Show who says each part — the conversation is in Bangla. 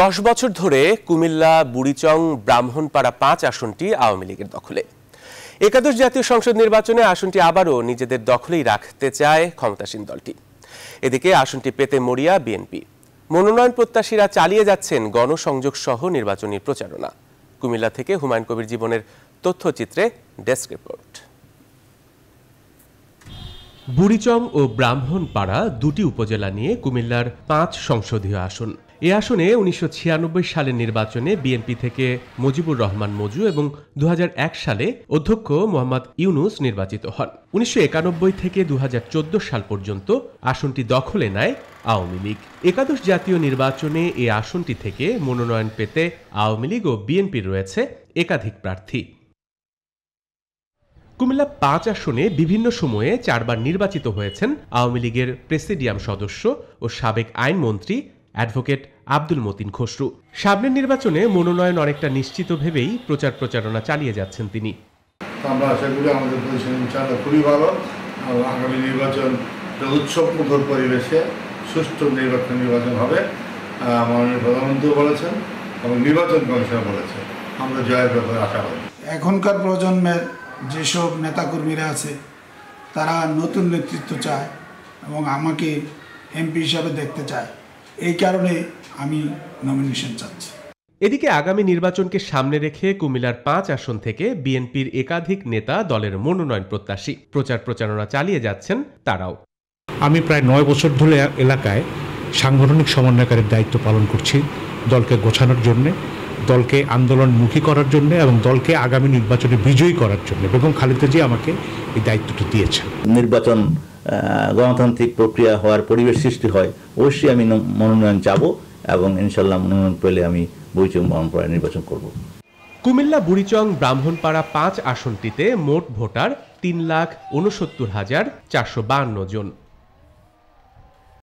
Speaker 1: দশ বছর ধরে কুমিল্লা বুড়িচং ব্রাহ্মণপাড়া পাঁচ আসনটি আওয়ামী লীগের দখলে একাদশ জাতীয় সংসদ নির্বাচনে আসনটি আবারও নিজেদের দখলেই রাখতে চায় ক্ষমতাসীন দলটি এদিকে আসনটি পেতে মরিয়া বিএনপি মনোনয়ন প্রত্যাশীরা চালিয়ে যাচ্ছেন গণসংযোগ সহ নির্বাচনী প্রচারণা কুমিল্লা থেকে হুমায়ুন কবির জীবনের তথ্যচিত্রে ডেস্ক রিপোর্ট বুড়িচং ও ব্রাহ্মণপাড়া দুটি উপজেলা নিয়ে কুমিল্লার পাঁচ সংসদীয় আসন এ আসনে উনিশশো সালের নির্বাচনে বিএনপি থেকে মুজিবুর রহমান মজু এবং দু সালে অধ্যক্ষ মোহাম্মদ ইউনুস নির্বাচিত হন উনিশশো থেকে দু সাল পর্যন্ত আসনটি দখলে নেয় আওয়ামী লীগ একাদশ জাতীয় নির্বাচনে এ আসনটি থেকে মনোনয়ন পেতে আওয়ামী লীগ ও বিএনপির রয়েছে একাধিক প্রার্থী কুমিল্লা পাঁচ আসনে বিভিন্ন সময়ে চারবার নির্বাচিত হয়েছেন আওয়ামী লীগের প্রেসিডিয়াম সদস্য ও সাবেক আইনমন্ত্রী অ্যাডভোকেট আব্দুল মতিন খসরু সামনের নির্বাচনে মনোনয়ন অনেকটা নিশ্চিত ভেবেই প্রচার প্রচারণা চালিয়ে যাচ্ছেন তিনি
Speaker 2: আমরা আশা করি আমাদের পজিশন খুবই ভালো আগামী নির্বাচন উৎসবমুখর পরিবেশে সুষ্ঠু নির্বাচন নির্বাচন হবে মাননীয় প্রধানমন্ত্রীও বলেছেন এবং নির্বাচন কমিশন বলেছেন আমরা জয়ের ব্যাপারে আশাবাদী
Speaker 3: এখনকার প্রজন্মের যেসব নেতাকর্মীরা আছে তারা নতুন নেতৃত্ব চায় এবং আমাকে এমপি হিসাবে দেখতে চায় এই কারণে আমি নমিনেশন চাচ্ছি
Speaker 1: এদিকে আগামী নির্বাচনকে সামনে রেখে কুমিল্লার পাঁচ আসন থেকে বিএনপির একাধিক নেতা দলের মনোনয়ন প্রত্যাশী প্রচার প্রচারণা চালিয়ে যাচ্ছেন তারাও
Speaker 3: আমি প্রায় নয় বছর ধরে এলাকায় সাংগঠনিক সমন্বয়কারীর দায়িত্ব পালন করছি দলকে গোছানোর জন্যে দলকে আন্দোলনমুখী করার জন্য এবং দলকে আগামী নির্বাচনে বিজয়ী করার জন্য বেগম খালিদাজি আমাকে এই দায়িত্বটি দিয়েছেন নির্বাচন গণতান্ত্রিক প্রক্রিয়া হওয়ার পরিবেশ সৃষ্টি হয় অবশ্যই আমি মনোনয়ন যাব এবং ইনশাল্লাহ মনোনয়ন পেলে আমি বৈচং পরম্পরায় নির্বাচন করব
Speaker 1: কুমিল্লা বুড়িচং ব্রাহ্মণপাড়া পাঁচ আসনটিতে মোট ভোটার তিন লাখ উনসত্তর হাজার চারশো বান্ন জন